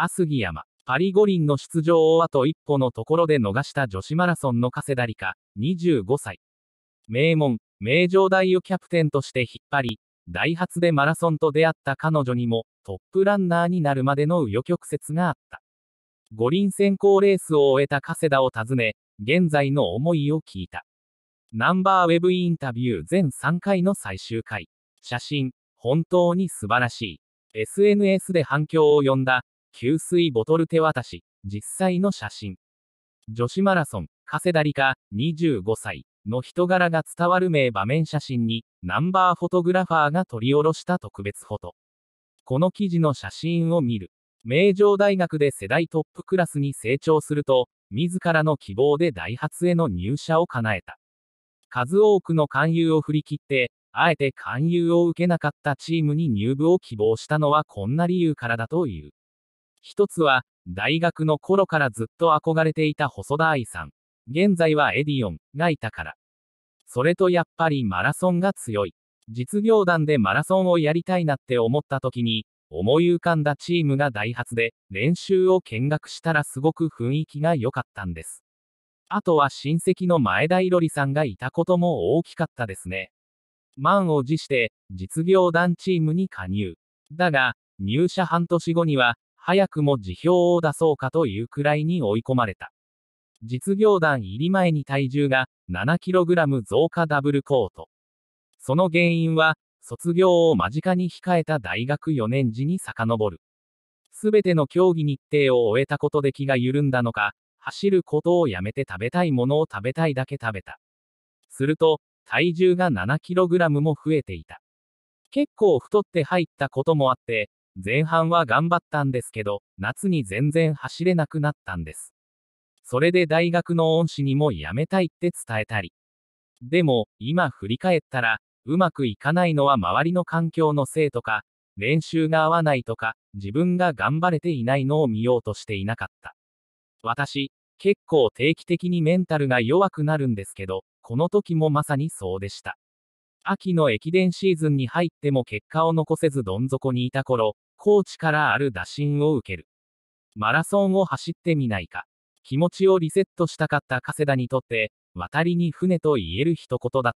アスギ山。パリ五輪の出場をあと一歩のところで逃した女子マラソンの加瀬田りか、25歳。名門、名城大をキャプテンとして引っ張り、ダイハツでマラソンと出会った彼女にも、トップランナーになるまでの紆余曲折があった。五輪選考レースを終えた加世田を訪ね、現在の思いを聞いた。ナンバーウェブインタビュー全3回の最終回。写真、本当に素晴らしい。SNS で反響を呼んだ、給水ボトル手渡し、実際の写真。女子マラソン、加瀬田理香、25歳の人柄が伝わる名場面写真に、ナンバーフォトグラファーが撮り下ろした特別フォト。この記事の写真を見る。名城大学で世代トップクラスに成長すると、自らの希望でダイハツへの入社を叶えた。数多くの勧誘を振り切って、あえて勧誘を受けなかったチームに入部を希望したのはこんな理由からだという。一つは、大学の頃からずっと憧れていた細田愛さん。現在はエディオンがいたから。それとやっぱりマラソンが強い。実業団でマラソンをやりたいなって思った時に、思い浮かんだチームがダイハツで、練習を見学したらすごく雰囲気が良かったんです。あとは親戚の前田いろりさんがいたことも大きかったですね。満を持して、実業団チームに加入。だが、入社半年後には、早くも辞表を出そうかというくらいに追い込まれた。実業団入り前に体重が 7kg 増加ダブルコート。その原因は、卒業を間近に控えた大学4年時に遡る。すべての競技日程を終えたことで気が緩んだのか、走ることをやめて食べたいものを食べたいだけ食べた。すると、体重が 7kg も増えていた。結構太って入ったこともあって、前半は頑張ったんですけど、夏に全然走れなくなったんです。それで大学の恩師にも辞めたいって伝えたり。でも、今振り返ったら、うまくいかないのは周りの環境のせいとか、練習が合わないとか、自分が頑張れていないのを見ようとしていなかった。私、結構定期的にメンタルが弱くなるんですけど、この時もまさにそうでした。秋の駅伝シーズンに入っても結果を残せずどん底にいた頃、コーチからある打診を受ける。マラソンを走ってみないか。気持ちをリセットしたかった加世田にとって、渡りに船と言える一言だった。